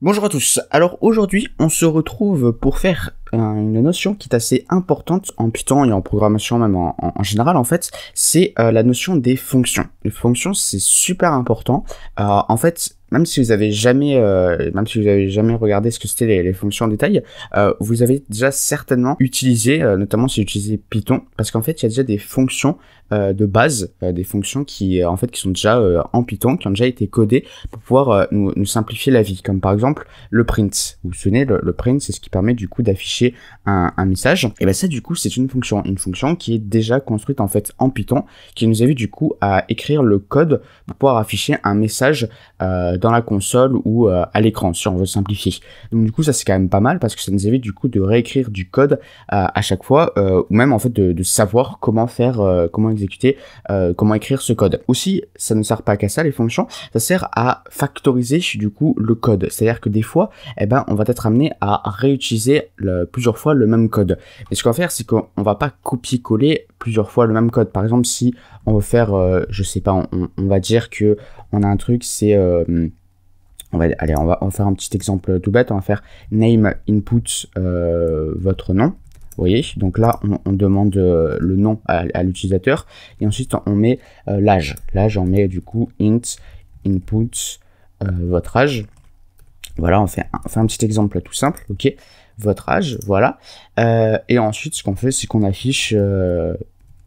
Bonjour à tous. Alors aujourd'hui, on se retrouve pour faire une notion qui est assez importante en Python et en programmation même en, général en fait, c'est euh, la notion des fonctions. Les fonctions, c'est super important. Euh, en fait, même si vous avez jamais, euh, même si vous avez jamais regardé ce que c'était les, les, fonctions en détail, vous avez déjà certainement utilisé, notamment si vous utilisez Python, parce qu'en fait, il y a déjà des fonctions euh, de base, euh, des fonctions qui euh, en fait qui sont déjà en Python, qui ont déjà été codées pour pouvoir nous, simplifier la vie, comme par exemple le print. Vous vous souvenez, le, print, c'est ce qui permet du coup d'afficher un, message. Et ben ça du coup c'est une fonction, une fonction qui est déjà construite en fait en Python, qui nous invite du coup à écrire le code pour pouvoir afficher un message dans la console ou à l'écran si on veut simplifier. Donc du coup ça c'est quand même pas mal parce que ça nous évite du coup de réécrire du code à chaque fois ou même en fait de, de savoir comment faire comment euh, comment écrire ce code. Aussi, ça ne sert pas qu'à ça, les fonctions, ça sert à factoriser du coup le code. C'est-à-dire que des fois, eh ben, on va être amené à réutiliser plusieurs fois le même code. Et ce qu'on va faire, c'est qu'on va pas copier-coller plusieurs fois le même code. Par exemple, si on veut faire, euh, je sais pas, on, va dire que on a un truc, c'est euh, on va, allez, on va en faire un petit exemple tout bête. On va faire name input votre nom, voyez Donc là, on, demande euh, le nom à, l'utilisateur. Et ensuite, on met euh, l'âge. L'âge, on met du coup int input euh, votre âge. Voilà, on fait, un, petit exemple tout simple. OK votre âge, voilà. et ensuite, ce qu'on fait, c'est qu'on affiche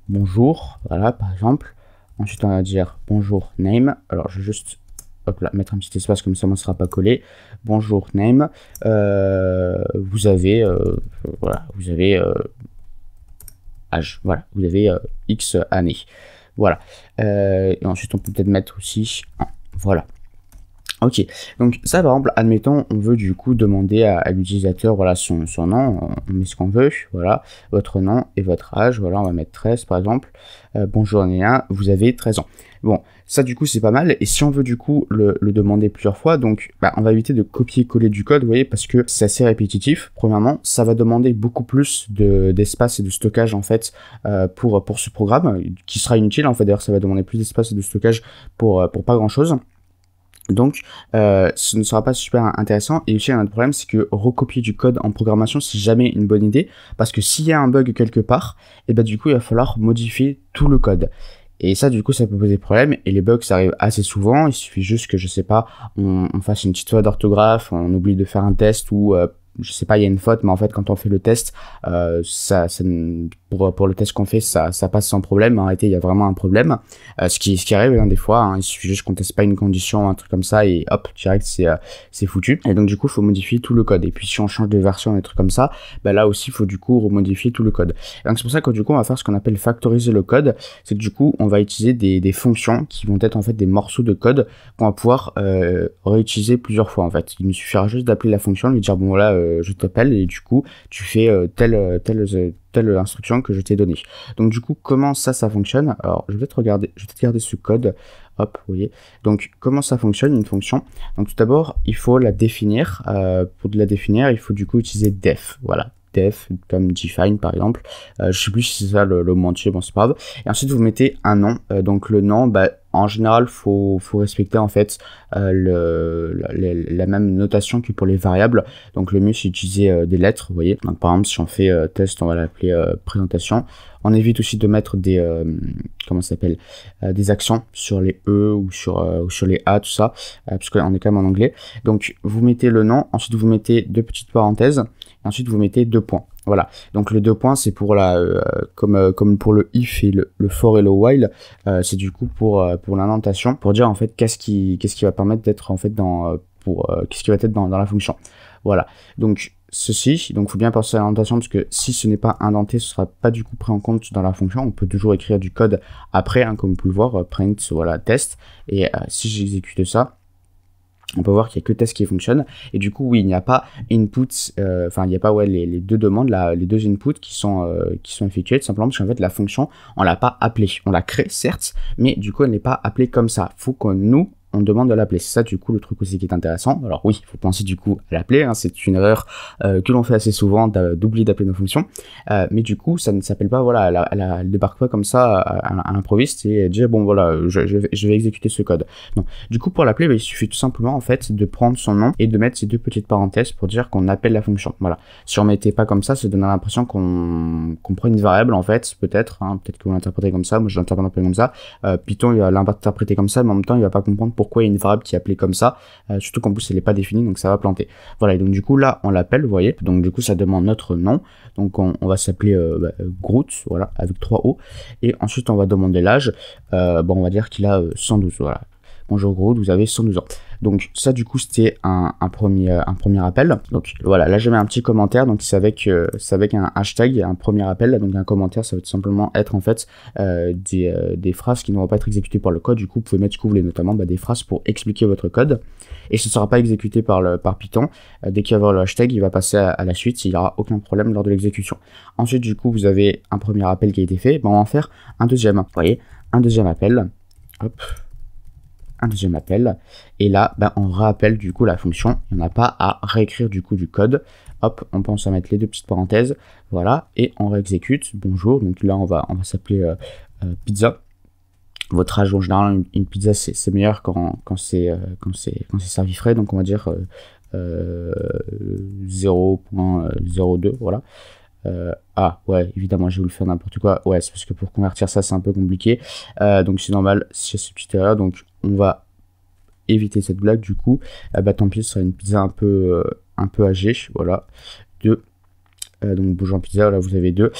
bonjour, voilà, par exemple. Ensuite, on va dire bonjour name. Alors, je juste hop là, mettre un petit espace comme ça, on ne sera pas collé. Bonjour name. Euh, vous avez, euh, voilà, vous avez euh, âge. Voilà, vous avez x années. Voilà. et ensuite, on peut peut-être mettre aussi 1. Voilà. Ok, donc ça par exemple, admettons, on veut du coup demander à, l'utilisateur voilà, son, nom, on met ce qu'on veut, voilà, votre nom et votre âge, voilà, on va mettre 13 par exemple, euh, bonjour Néa, vous avez 13 ans. Bon, ça du coup c'est pas mal, et si on veut du coup le, demander plusieurs fois, donc bah, on va éviter de copier-coller du code, vous voyez, parce que c'est assez répétitif, premièrement, ça va demander beaucoup plus d'espace et de stockage en fait euh, pour, pour ce programme, qui sera inutile en fait, d'ailleurs ça va demander plus d'espace et de stockage pour, pour pas grand chose. Donc, euh, ce ne sera pas super intéressant. Et aussi, un autre problème, c'est que recopier du code en programmation, c'est jamais une bonne idée. Parce que s'il y a un bug quelque part, et eh ben, du coup, il va falloir modifier tout le code. Et ça, du coup, ça peut poser problème. Et les bugs, ça arrive assez souvent. Il suffit juste que, je sais pas, on, fasse une petite faute d'orthographe, on oublie de faire un test ou, euh, je sais pas, il y a une faute, mais en fait, quand on fait le test, euh, ça, ça, pour, le test qu'on fait, ça, ça passe sans problème. Arrêtez, il y a vraiment un problème. Euh, ce, qui, ce qui arrive hein, des fois, hein, il suffit juste qu'on teste pas une condition, un truc comme ça, et hop, direct, c'est euh, c'est foutu. Et donc du coup, faut modifier tout le code. Et puis si on change de version, des trucs comme ça, bah, là aussi, il faut du coup remodifier tout le code. Et donc c'est pour ça que du coup, on va faire ce qu'on appelle factoriser le code. C'est que du coup, on va utiliser des, des fonctions qui vont être en fait des morceaux de code qu'on va pouvoir euh, réutiliser plusieurs fois en fait. Il nous suffira juste d'appeler la fonction, lui dire bon voilà, je t'appelle et du coup, tu fais tel, tel, telle l'instruction que je t'ai donnée. Donc du coup, comment ça, ça fonctionne Alors, je vais peut-être regarder, je vais peut garder ce code. Hop, vous voyez. Donc, comment ça fonctionne une fonction Donc tout d'abord, il faut la définir. Euh, pour la définir, il faut du coup utiliser def. Voilà, def, comme define par exemple. Euh, je sais plus si c'est ça le, bon c'est pas grave. Et ensuite vous mettez un nom. Euh, donc le nom, bah, en général, faut, faut respecter en fait euh, le, la, même notation que pour les variables. Donc le mieux c'est d'utiliser des lettres, vous voyez. Donc, par exemple, si on fait test, on va l'appeler présentation. On évite aussi de mettre des comment comment s'appelle des accents sur les e ou sur sur les a tout ça parce qu'on est quand même en anglais. Donc vous mettez le nom, ensuite vous mettez deux petites parenthèses ensuite vous mettez deux points. Voilà, donc les deux points c'est pour la euh, comme, euh, comme pour le if et le, for et le while, euh, c'est du coup pour, pour l'indentation, pour dire en fait qu'est-ce qui, qu'est-ce qui va permettre d'être en fait dans pour qu'est-ce qui va être dans, la fonction. Voilà, donc ceci, donc faut bien penser à l'indentation parce que si ce n'est pas indenté, ce sera pas du coup pris en compte dans la fonction. On peut toujours écrire du code après, hein, comme vous pouvez le voir, print, voilà, test. Et si j'exécute ça, on peut voir qu'il n'y a que test qui fonctionne. Et du coup, oui, il n'y a pas input. Euh, enfin, il n'y a pas ouais, les, deux demandes, les deux inputs qui sont, euh, qui sont effectués simplement parce qu'en fait, la fonction, on ne l'a pas appelée. On l'a créée, certes, mais du coup, elle n'est pas appelée comme ça. faut que nous, on demande de l'appeler. C'est ça, du coup, le truc aussi qui est intéressant. Alors oui, il faut penser du coup à l'appeler. Hein. c'est une erreur euh, que l'on fait assez souvent d'oublier d'appeler nos fonctions. Euh, mais du coup, ça ne s'appelle pas, voilà, elle, elle, débarque pas comme ça à, l'improviste et dire, bon, voilà, je, vais, exécuter ce code. donc Du coup, pour l'appeler, bah, il suffit tout simplement, en fait, de prendre son nom et de mettre ces deux petites parenthèses pour dire qu'on appelle la fonction. Voilà. Si on mettait pas comme ça, ça donnerait l'impression qu'on qu prend une variable, en fait, peut-être. Hein. peut-être que vous l'interprétez comme ça. Moi, je l'interprète un peu comme ça. Euh, Python, il va l'interpréter comme ça, mais en même temps, il va pas comprendre pourquoi il y a une variable qui est appelée comme ça, euh, surtout qu'en plus elle n'est pas définie, donc ça va planter. Voilà, et donc du coup là on l'appelle, vous voyez, donc du coup ça demande notre nom, donc on, va s'appeler euh, bah, Groot, voilà, avec trois O, et ensuite on va demander l'âge, euh, bon on va dire qu'il a 112, voilà. Bonjour Groot, vous avez 112 ans. Donc ça du coup c'était un, premier, euh, un premier appel. Donc voilà, là j'ai mis un petit commentaire, donc c'est avec, avec un hashtag, un premier appel, donc un commentaire ça va tout simplement être en fait euh, euh, des, phrases qui ne vont pas être exécutées par le code, du coup vous pouvez mettre ce que vous voulez, notamment bah, des phrases pour expliquer votre code, et ce ne sera pas exécuté par, le, par Python, dès qu'il y avoir le hashtag il va passer à, la suite, il n'y aura aucun problème lors de l'exécution. Ensuite du coup vous avez un premier appel qui a été fait, on va en faire un deuxième, vous voyez, un deuxième appel, hop, un deuxième appel. Et là, ben, on rappelle du coup la fonction. On n'a pas à réécrire du coup du code. Hop, on pense à mettre les deux petites parenthèses. Voilà, et on réexécute. Bonjour. Donc là, on va, on va s'appeler euh, euh, pizza. Votre âge, en général, une, pizza, c'est meilleur quand, euh, quand c'est servi frais. Donc on va dire 0.02. Voilà. Euh, ah ouais, évidemment, j'ai voulu faire n'importe quoi. Ouais, c'est parce que pour convertir ça, c'est un peu compliqué. Euh, donc c'est normal, c'est cette petite erreur. Donc on va éviter cette blague du coup. Ah bah tant pis, ce sera une pizza un peu, euh, un peu âgée. Voilà. Deux. donc bougeant pizza, là vous avez deux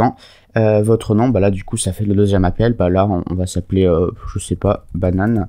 ans. votre nom, bah là du coup ça fait le deuxième appel. Bah là on, on va s'appeler, je sais pas, banane.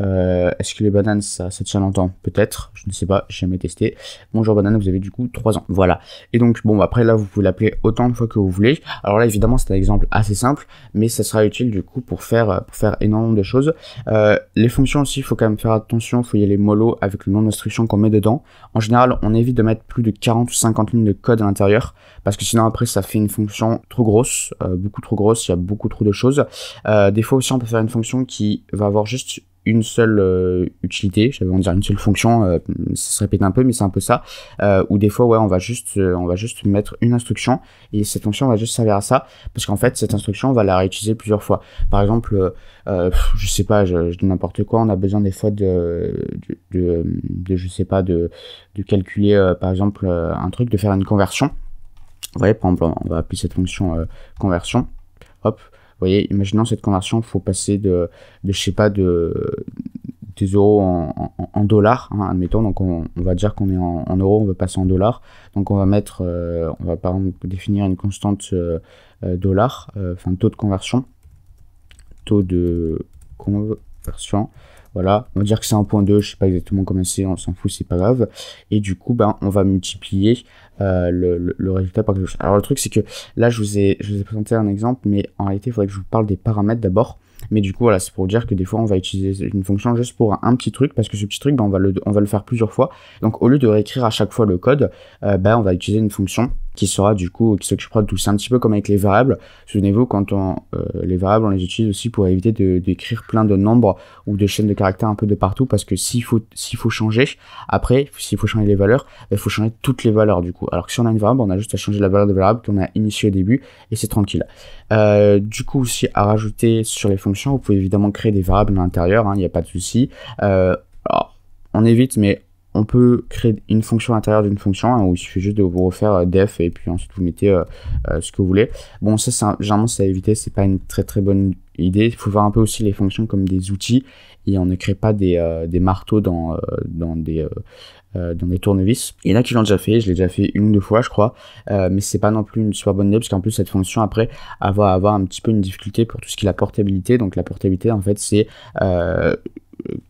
Euh, est-ce que les bananes, ça, ça tient longtemps Peut-être, je ne sais pas, j'ai jamais testé. Bonjour banane, vous avez du coup 3 ans. Voilà. Et donc, bon, après là, vous pouvez l'appeler autant de fois que vous voulez. Alors là, évidemment, c'est un exemple assez simple, mais ça sera utile du coup pour faire, pour faire énormément de choses. Euh, les fonctions aussi, il faut quand même faire attention, il faut y aller mollo avec le nombre d'instructions qu'on met dedans. En général, on évite de mettre plus de 40 ou 50 lignes de code à l'intérieur, parce que sinon après, ça fait une fonction trop grosse, euh, beaucoup trop grosse, il y a beaucoup trop de choses. des fois aussi, on peut faire une fonction qui va avoir juste une seule euh, utilité, j'avais dire une seule fonction, euh, ça se répète un peu, mais c'est un peu ça, euh, ou des fois, ouais, on va juste, on va juste mettre une instruction, et cette fonction va juste servir à ça, parce qu'en fait, cette instruction, on va la réutiliser plusieurs fois. Par exemple, je sais pas, je, dis n'importe quoi, on a besoin des fois de, de, de, je sais pas, de, de calculer, par exemple, un truc, de faire une conversion. Vous voyez, par exemple, on va appeler cette fonction conversion, hop, vous voyez, imaginons cette conversion, il faut passer de, je je sais pas, de, des euros en, dollars, hein, admettons. Donc, on, va dire qu'on est en, euros, on veut passer en dollars. Donc, on va mettre, euh, on va par exemple définir une constante euh, euh, dollar, enfin, taux de conversion, taux de conversion. Voilà, on va dire que c'est 1.2, je sais pas exactement comment c'est, on s'en fout, c'est pas grave. Et du coup, ben, on va multiplier euh, le, résultat par quelque chose. Alors le truc, c'est que là, je vous, ai, je présenté un exemple, mais en réalité, il faudrait que je vous parle des paramètres d'abord. Mais du coup, voilà, c'est pour dire que des fois, on va utiliser une fonction juste pour un, petit truc, parce que ce petit truc, ben, on, va le, on va le faire plusieurs fois. Donc, au lieu de réécrire à chaque fois le code, euh, ben, on va utiliser une fonction qui sera du coup, qui s'occupera de tout. C'est un petit peu comme avec les variables. Souvenez-vous, quand on, euh, les variables, on les utilise aussi pour éviter de d'écrire plein de nombres ou de chaînes de caractères un peu de partout, parce que s'il faut, s'il faut changer, après, s'il faut changer les valeurs, bah, il faut changer toutes les valeurs du coup. Alors que si on a une variable, on a juste à changer la valeur de variable qu'on a initié au début, et c'est tranquille. Euh, du coup, aussi à rajouter sur les fonctions, vous pouvez évidemment créer des variables à l'intérieur, hein, il n'y a pas de souci. Euh, on évite, mais on peut créer une fonction à l'intérieur d'une fonction hein, où il suffit juste de vous refaire euh, def et puis ensuite vous mettez euh, euh, ce que vous voulez. Bon, ça, c'est généralement, c'est à éviter, c'est pas une très très bonne idée. Il faut voir un peu aussi les fonctions comme des outils et on ne crée pas des, marteaux dans, dans des. dans des tournevis. Il y en a qui l'ont déjà fait, je l'ai déjà fait une ou deux fois je crois, mais c'est pas non plus une super bonne idée parce qu'en plus cette fonction après va avoir un petit peu une difficulté pour tout ce qui est la portabilité. Donc la portabilité en fait c'est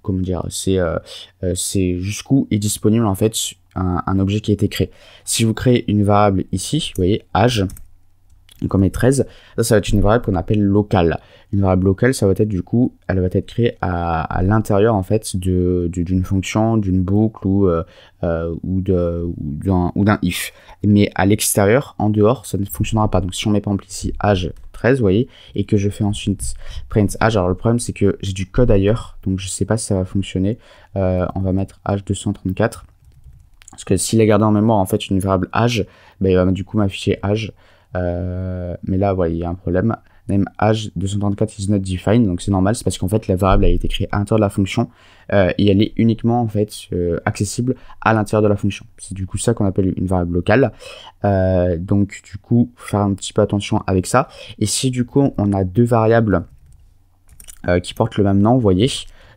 comment dire, c'est euh, euh, c'est jusqu'où est disponible en fait un, un objet qui a été créé. Si vous créez une variable ici, vous voyez, âge, donc on met 13. Ça, va être une variable qu'on appelle locale. Une variable locale, ça va être du coup, elle va être créée à, l'intérieur en fait d'une fonction, d'une boucle ou, euh, euh, ou d'un if. Mais à l'extérieur, en dehors, ça ne fonctionnera pas. Donc si on met par exemple ici age 13, vous voyez, et que je fais ensuite print age, alors le problème c'est que j'ai du code ailleurs, donc je ne sais pas si ça va fonctionner. Euh, on va mettre age 234. Parce que s'il est gardé en mémoire en fait une variable age, ben, il va du coup m'afficher age, euh, mais là, il y a un problème. Name age 234 is not defined, donc c'est normal, c'est parce qu'en fait la variable a été créée à l'intérieur de la fonction euh, et elle est uniquement en fait euh, accessible à l'intérieur de la fonction. C'est du coup ça qu'on appelle une variable locale. donc du coup, faire un petit peu attention avec ça. Et si du coup on a deux variables qui portent le même nom, vous voyez,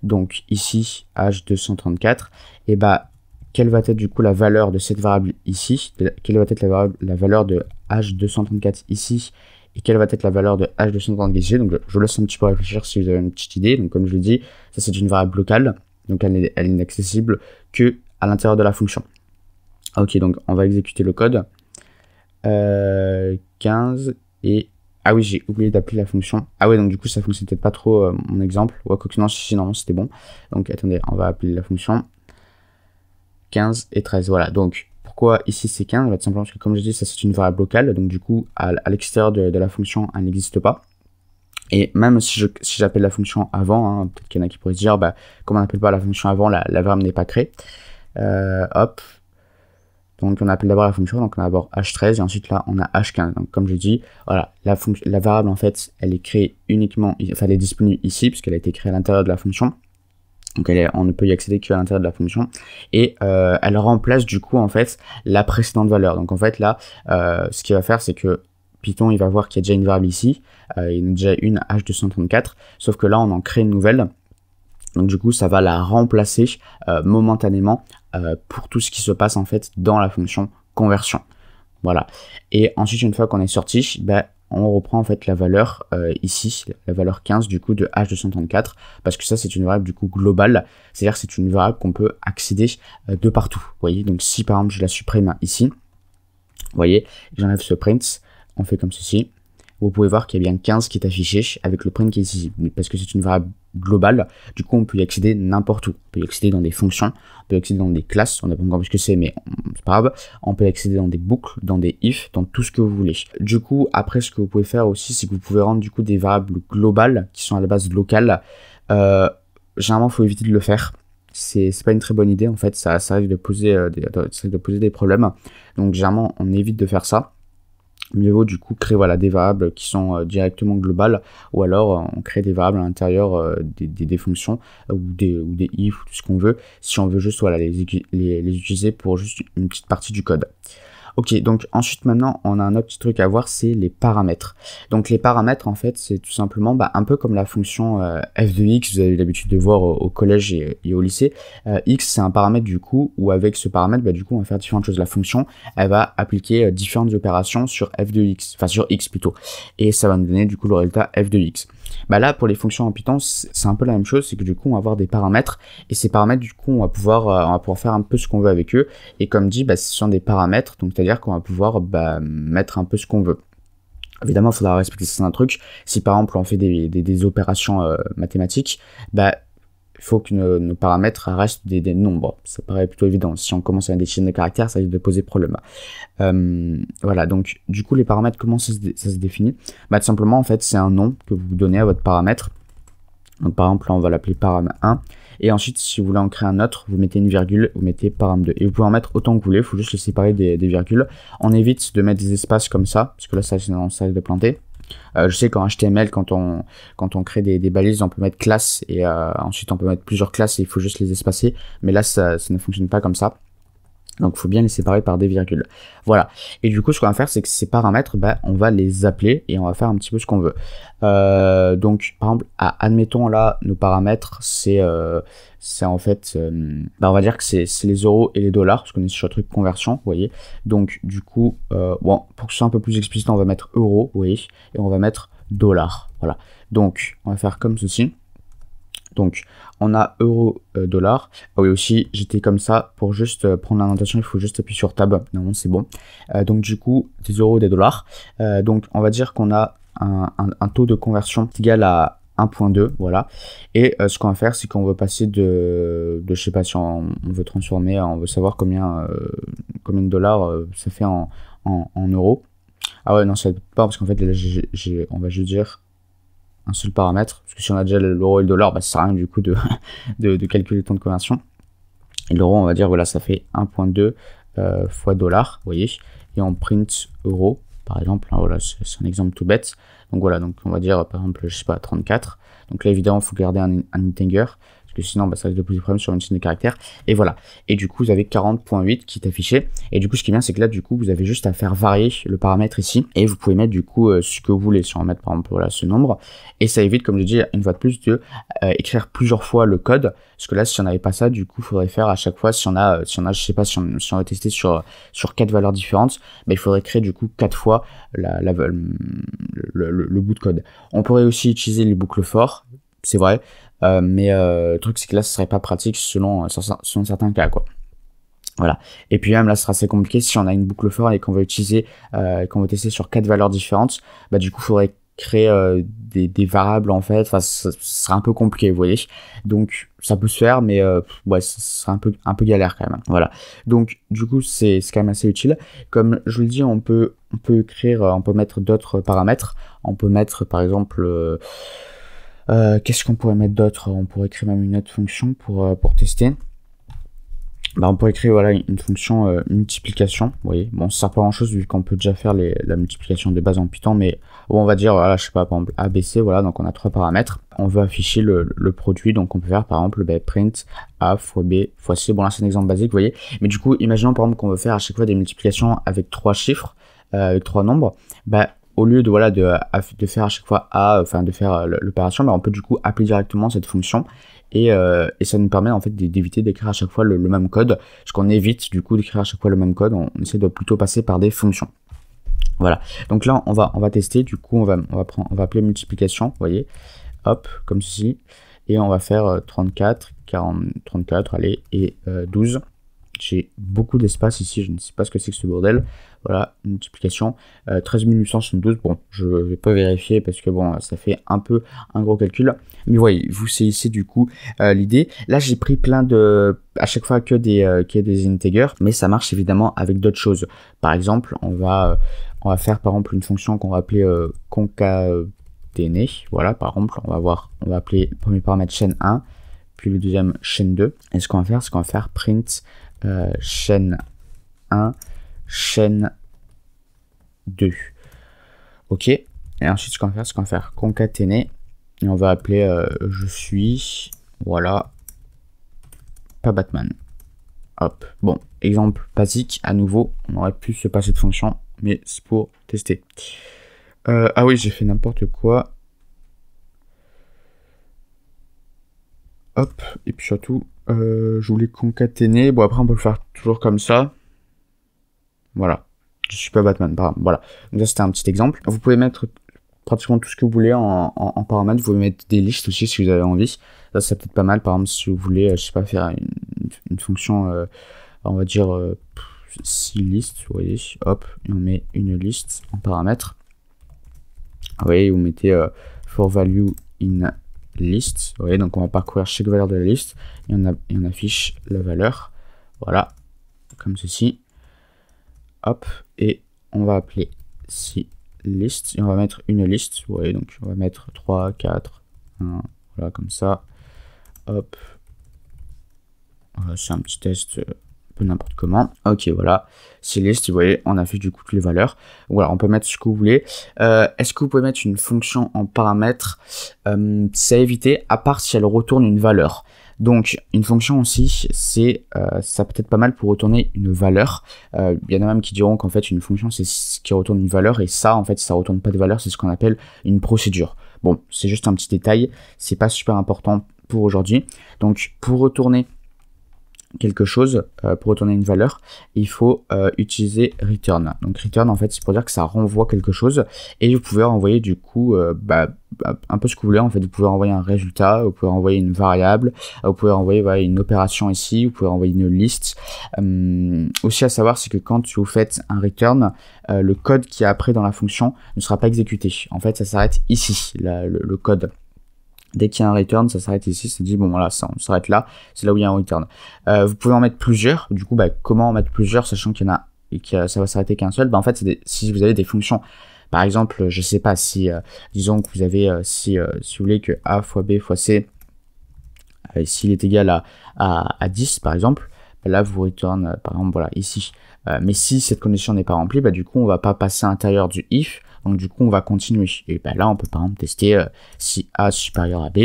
donc ici h234, et bah quelle va être du coup la valeur de cette variable ici, quelle va être la, valeur de H234 ici, et quelle va être la valeur de H234 ici. Donc je vous laisse un petit peu réfléchir si vous avez une petite idée. Donc comme je l'ai dit, ça c'est une variable locale, donc elle n'est elle est inaccessible que à l'intérieur de la fonction. Ah, ok, donc on va exécuter le code. 15 euh, et... Ah oui, j'ai oublié d'appeler la fonction. Ah ouais, donc du coup, ça fonctionne peut-être pas trop euh, mon exemple. Ou quoi que non, si, c'était bon. Donc attendez, on va appeler la fonction. 15 et 13. Voilà, donc pourquoi ici c'est 15 bah, simplement parce que comme je dis, ça c'est une variable locale, donc du coup à, l'extérieur de, la fonction, elle n'existe pas. Et même si j'appelle si la fonction avant, hein, peut-être qu'il y en a qui pourraient se dire, bah, comme on n'appelle pas la fonction avant, la, la variable n'est pas créée. Euh, hop. Donc on appelle d'abord la fonction, donc on a d'abord h13 et ensuite là on a h15. Donc comme je dis, voilà, la, la variable en fait, elle est créée uniquement, enfin elle est disponible ici puisqu'elle a été créée à l'intérieur de la fonction. Donc on ne peut y accéder qu'à l'intérieur de la fonction. Et euh, elle remplace du coup en fait la précédente valeur. Donc en fait là, euh, ce qu'il va faire c'est que Python il va voir qu'il y a déjà une variable ici, euh, il y a déjà une H234, sauf que là on en crée une nouvelle. Donc du coup ça va la remplacer momentanément pour tout ce qui se passe en fait dans la fonction conversion. Voilà. Et ensuite une fois qu'on est sorti, bah, on reprend en fait la valeur euh, ici, la valeur 15 du coup de H234, parce que ça c'est une variable du coup globale, c'est-à-dire c'est une variable qu'on peut accéder euh, de partout. Vous voyez, donc si par exemple je la supprime ici, vous voyez, j'enlève ce print, on fait comme ceci, vous pouvez voir qu'il y a bien 15 qui est affiché avec le print qui est ici, parce que c'est une variable globale, du coup on peut y accéder n'importe où, on peut y accéder dans des fonctions, on peut y accéder dans des classes, on n'a pas encore vu ce que c'est, mais c'est pas grave, on peut y accéder dans des boucles, dans des if, dans tout ce que vous voulez. Du coup, après ce que vous pouvez faire aussi, c'est que vous pouvez rendre du coup des variables globales, qui sont à la base locales, euh, généralement il faut éviter de le faire, c'est pas une très bonne idée en fait, ça, ça, euh, de poser des problèmes, donc généralement on évite de faire ça mieux vaut du coup créer voilà, des variables qui sont euh, directement globales ou alors euh, on crée des variables à l'intérieur euh, des, fonctions ou des, ou des if ou tout ce qu'on veut si on veut juste voilà, les, les utiliser pour juste une petite partie du code. Ok, donc ensuite maintenant, on a un autre petit truc à voir, c'est les paramètres. Donc les paramètres, en fait, c'est tout simplement bah, un peu comme la fonction euh, f de x, vous avez l'habitude de voir au, collège et, au lycée. Euh, x, c'est un paramètre du coup, où avec ce paramètre, bah, du coup, on va faire différentes choses. La fonction, elle va appliquer euh, différentes opérations sur f de x, enfin sur x plutôt. Et ça va nous donner du coup le résultat f de x. Bah là, pour les fonctions en Python, c'est un peu la même chose, c'est que du coup, on va avoir des paramètres, et ces paramètres, du coup, on va pouvoir, euh, on va pouvoir faire un peu ce qu'on veut avec eux, et comme dit, bah, ce sont des paramètres, donc c'est-à-dire qu'on va pouvoir bah, mettre un peu ce qu'on veut. Évidemment, il faudra respecter certains trucs. Si par exemple on fait des, opérations euh, mathématiques, bah, il faut que nos, paramètres restent des, nombres. Ça paraît plutôt évident. Si on commence à déchirer des caractères, ça risque de poser problème. Euh, voilà, donc du coup, les paramètres, comment ça se, définit bah, Tout simplement, en fait, c'est un nom que vous donnez à votre paramètre. Donc par exemple, là, on va l'appeler param 1. Et ensuite, si vous voulez en créer un autre, vous mettez une virgule, vous mettez param 2. Et vous pouvez en mettre autant que vous voulez, il faut juste le séparer des, virgules. On évite de mettre des espaces comme ça, parce que là, ça, ça risque de planter. Euh, je sais qu'en HTML, quand on, quand on crée des, des balises, on peut mettre classe et euh, ensuite on peut mettre plusieurs classes et il faut juste les espacer. Mais là, ça, ça ne fonctionne pas comme ça. Donc, faut bien les séparer par des virgules. Voilà. Et du coup, ce qu'on va faire, c'est que ces paramètres, bah, on va les appeler et on va faire un petit peu ce qu'on veut. Euh, donc, par exemple, admettons là, nos paramètres, c'est euh, en fait, euh, bah, on va dire que c'est les euros et les dollars, parce qu'on est sur un truc conversion, vous voyez. Donc, du coup, bon, pour que ce soit un peu plus explicite, on va mettre euros, vous voyez, et on va mettre dollars. Voilà. Donc, on va faire comme ceci. Donc, on a euros, euh, dollars. Ah oui, aussi, j'étais comme ça. Pour juste euh, prendre la notation, il faut juste appuyer sur tab. Non, c'est bon. Euh, donc, du coup, des euros, des dollars. donc, on va dire qu'on a un, taux de conversion égal à 1.2, voilà. Et ce qu'on va faire, c'est qu'on veut passer de, de, je sais pas si on, veut transformer, on veut savoir combien, combien de dollars ça fait en, euros. Ah ouais, non, ça pas parce qu'en fait, là, on va juste dire un seul paramètre, parce que si on a déjà l'euro et le dollar, bah, ça sert à rien du coup de, calculer le temps de conversion. Et l'euro, on va dire, voilà, ça fait 1.2 euh, fois dollar, vous voyez, et on print euro, par exemple, hein, voilà, c'est un exemple tout bête. Donc voilà, donc on va dire, par exemple, je sais pas, 34. Donc là, évidemment, il faut garder un, un integer parce que sinon bah, ça risque de poser problème sur une chaîne de caractères. Et voilà. Et du coup, vous avez 40.8 qui est affiché. Et du coup, ce qui est bien, c'est que là, du coup, vous avez juste à faire varier le paramètre ici. Et vous pouvez mettre du coup euh, ce que vous voulez. Si on va mettre par exemple ce nombre. Et ça évite, comme je dis une fois de plus, d'écrire euh, plusieurs fois le code. Parce que là, si on n'avait pas ça, du coup, il faudrait faire à chaque fois, si on a, euh, si on a, je sais pas, si on, a testé sur, sur quatre valeurs différentes, mais bah, il faudrait créer du coup quatre fois la, le, bout de code. On pourrait aussi utiliser les boucles forts c'est vrai. Euh, mais euh, le truc, c'est que là, ce serait pas pratique selon, euh, selon certains cas, quoi. Voilà. Et puis même là, ce sera assez compliqué si on a une boucle for et qu'on veut utiliser, qu'on veut tester sur quatre valeurs différentes, bah du coup, il faudrait créer des, des, variables en fait. Enfin, ce sera un peu compliqué, vous voyez. Donc, ça peut se faire, mais ouais, ce sera un peu, un peu galère quand même. Voilà. Donc, du coup, c'est quand même assez utile. Comme je vous le dis, on peut, on peut écrire, on peut mettre d'autres paramètres. On peut mettre, par exemple euh, qu'est-ce qu'on pourrait mettre d'autre On pourrait créer même une autre fonction pour, euh, pour tester. Bah, on pourrait créer voilà, une fonction euh, multiplication. voyez, bon, ça sert pas grand chose vu qu'on peut déjà faire la multiplication de base en Python, mais bon, on va dire, je sais pas, par exemple, ABC, voilà, donc on a trois paramètres. On veut afficher le, produit, donc on peut faire par exemple ben, print A fois B fois C. Bon, là, c'est un exemple basique, vous voyez, mais du coup, imaginons par exemple qu'on veut faire à chaque fois des multiplications avec trois chiffres, trois nombres. Bah, au lieu de, voilà, de, de faire à chaque fois A, enfin de faire euh, l'opération, bah, on peut du coup appeler directement cette fonction et, euh, ça nous permet en fait d'éviter d'écrire à chaque fois le, même code, ce qu'on évite du coup d'écrire à chaque fois le même code, on, essaie de plutôt passer par des fonctions. Voilà, donc là on va, on va tester, du coup on va, on va appeler multiplication, vous voyez, hop, comme ceci, et on va faire 34, 40, 34, allez, et 12. Euh, j'ai beaucoup d'espace ici, je ne sais pas ce que c'est que ce bordel. Voilà, multiplication, euh, 13 bon, je ne vais pas vérifier parce que bon, ça fait un peu un gros calcul. Mais voyez, vous saisissez du coup euh, l'idée. Là, j'ai pris plein de, à chaque fois que des, euh, des integers, mais ça marche évidemment avec d'autres choses. Par exemple, on va, on va faire par exemple une fonction qu'on va appeler euh, concaténé, Voilà, par exemple, on va voir, on va appeler premier paramètre chaîne 1 puis le deuxième chaîne 2. Et ce qu'on va faire, c'est qu'on va faire print euh, chaîne 1, chaîne 2. Ok. Et ensuite, ce qu'on va faire, c'est qu'on va faire concaténer. Et on va appeler euh, je suis, voilà, pas Batman. Hop. Bon, exemple basique, à nouveau, on aurait pu se passer de fonction, mais c'est pour tester. Euh, ah oui, j'ai fait n'importe quoi. et puis surtout, euh, je voulais concaténer. Bon, après, on peut le faire toujours comme ça. Voilà. Je suis pas Batman, par Voilà. Donc, ça, c'était un petit exemple. Vous pouvez mettre pratiquement tout ce que vous voulez en, paramètres. Vous pouvez mettre des listes aussi si vous avez envie. Ça, c'est peut-être pas mal. Par exemple, si vous voulez, euh, je sais pas, faire une, fonction, euh, on va dire, si liste Vous voyez, hop, on met une liste en paramètres. Vous voyez, vous mettez for value in liste. Vous donc on va parcourir chaque valeur de la liste et on, affiche la valeur. Voilà, comme ceci. Hop, et on va appeler si liste et on va mettre une liste. Vous voyez, donc on va mettre 3, 4, 1, voilà, comme ça. Hop. c'est un petit test euh, n'importe comment. Ok, voilà. C'est liste, vous voyez, on a fait du coup toutes les valeurs. Voilà, on peut mettre ce que vous voulez. Euh, est-ce que vous pouvez mettre une fonction en paramètre euh, C'est à éviter, à part si elle retourne une valeur. Donc, une fonction aussi, c'est euh, ça peut être pas mal pour retourner une valeur. Il y en a même qui diront qu'en fait, une fonction, c'est ce qui retourne une valeur, et ça, en fait, ça retourne pas de valeur, c'est ce qu'on appelle une procédure. Bon, c'est juste un petit détail, c'est pas super important pour aujourd'hui. Donc, pour retourner quelque chose euh, pour retourner une valeur, il faut euh, utiliser return. Donc return en fait c'est pour dire que ça renvoie quelque chose et vous pouvez envoyer du coup euh, bah, un peu ce que vous voulez en fait. Vous pouvez envoyer un résultat, vous pouvez envoyer une variable, vous pouvez envoyer une opération ici, vous pouvez envoyer une liste. Hum, aussi à savoir c'est que quand vous faites un return, le code qui est après dans la fonction ne sera pas exécuté. En fait ça s'arrête ici, le code. Dès qu'il y a un return, ça s'arrête ici, c'est dit, bon voilà, ça, s'arrête là, c'est là où il y a un return. Euh, vous pouvez en mettre plusieurs, du coup, bah, comment en mettre plusieurs, sachant qu'il y en a et que ça va s'arrêter qu'un seul, bah, en fait, si vous avez des fonctions, par exemple, je sais pas, si, euh, disons que vous avez, euh, si, si vous voulez que a fois b fois c, s'il est égal à, à, à 10, par exemple, bah, là, vous return, par exemple, voilà, ici. mais si cette condition n'est pas remplie, bah, du coup, on va pas passer à l'intérieur du if, donc du coup, on va continuer. Et ben là, on peut par exemple tester euh, si A supérieur à B.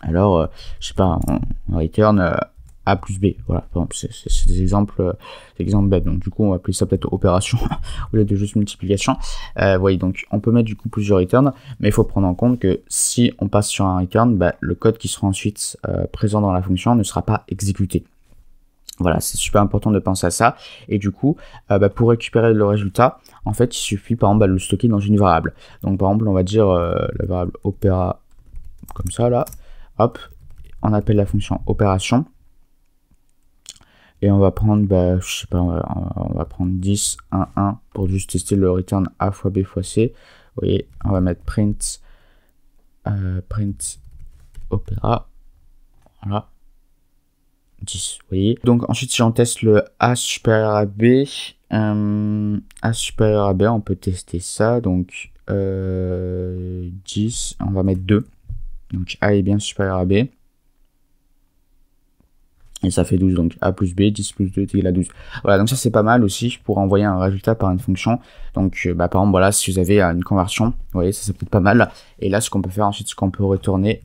Alors, euh, je sais pas, on, return euh, A plus B. Voilà, c'est des exemples, exemples Donc du coup, on va appeler ça peut-être opération au lieu de juste multiplication. Vous voyez, donc on peut mettre du coup plusieurs returns, mais il faut prendre en compte que si on passe sur un return, bah, le code qui sera ensuite présent dans la fonction ne sera pas exécuté. Voilà, c'est super important de penser à ça. Et du coup, euh, bah, pour récupérer le résultat, en fait, il suffit par exemple bah, de le stocker dans une variable. Donc par exemple, on va dire euh, la variable opéra, comme ça là. Hop, on appelle la fonction opération. Et on va prendre, bah, je sais pas, on va, prendre 10, 1, 1 pour juste tester le return a fois b fois c. Vous voyez, on va mettre print, euh, print opéra. Voilà. 10, voyez. Donc ensuite, si on teste le A supérieur à B, euh, A supérieur à B, on peut tester ça. Donc 10, euh, on va mettre 2. Donc A est bien supérieur à B. Et ça fait 12, donc A plus B, 10 plus 2 est égal à 12. Voilà, donc ça c'est pas mal aussi pour envoyer un résultat par une fonction. Donc euh, bah, par exemple, voilà, si vous avez une conversion, vous voyez, ça c'est peut-être pas mal. Et là, ce qu'on peut faire ensuite, ce qu'on peut retourner,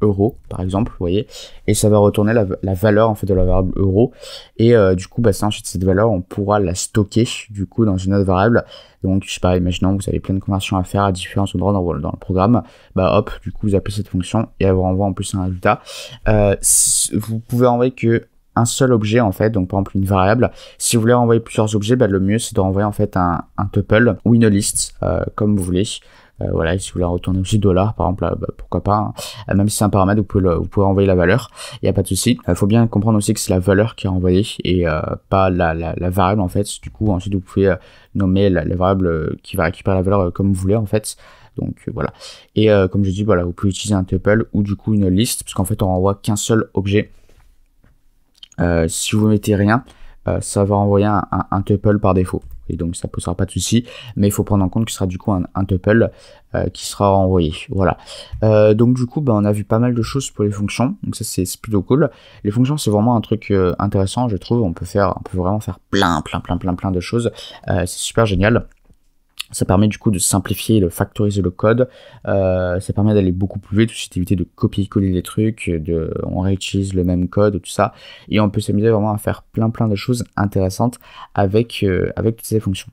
euro, par exemple, vous voyez, et ça va retourner la, valeur en fait de la variable euro. Et euh, du coup, bah, ça, ensuite, cette valeur, on pourra la stocker du coup dans une autre variable. Donc, je sais pas, imaginons vous avez plein de conversions à faire à différents endroits dans, dans, le programme, bah hop, du coup, vous appelez cette fonction et elle vous renvoie en plus un résultat. Euh, vous pouvez envoyer que un seul objet en fait, donc par exemple une variable. Si vous voulez envoyer plusieurs objets, bah, le mieux c'est de renvoyer en fait un, tuple ou une liste, euh, comme vous voulez. Euh, voilà, si vous voulez retourner aussi dollars par exemple, bah, pourquoi pas, hein. euh, même si c'est un paramètre, vous pouvez, vous pouvez envoyer la valeur, il n'y a pas de souci. Il euh, faut bien comprendre aussi que c'est la valeur qui est envoyée et pas la, variable en fait. Du coup, ensuite, vous pouvez nommer la, variable qui va récupérer la valeur comme vous voulez en fait. Donc voilà. Et comme je dis, voilà, vous pouvez utiliser un tuple ou du coup une liste, parce qu'en fait on renvoie qu'un seul objet. si vous mettez rien, euh, ça va envoyer un, tuple par défaut. Et donc ça ne posera pas de soucis, mais il faut prendre en compte que ce sera du coup un, tuple euh, qui sera envoyé. Voilà. Euh, donc du coup, ben, on a vu pas mal de choses pour les fonctions, donc ça c'est plutôt cool. Les fonctions c'est vraiment un truc intéressant, je trouve. On peut faire, on peut vraiment faire plein, plein, plein, plein, plein de choses. c'est super génial. Ça permet du coup de simplifier et de factoriser le code. Euh, ça permet d'aller beaucoup plus vite, aussi d'éviter de copier-coller les trucs, de, on réutilise le même code, tout ça. Et on peut s'amuser vraiment à faire plein plein de choses intéressantes avec, euh, avec ces fonctions.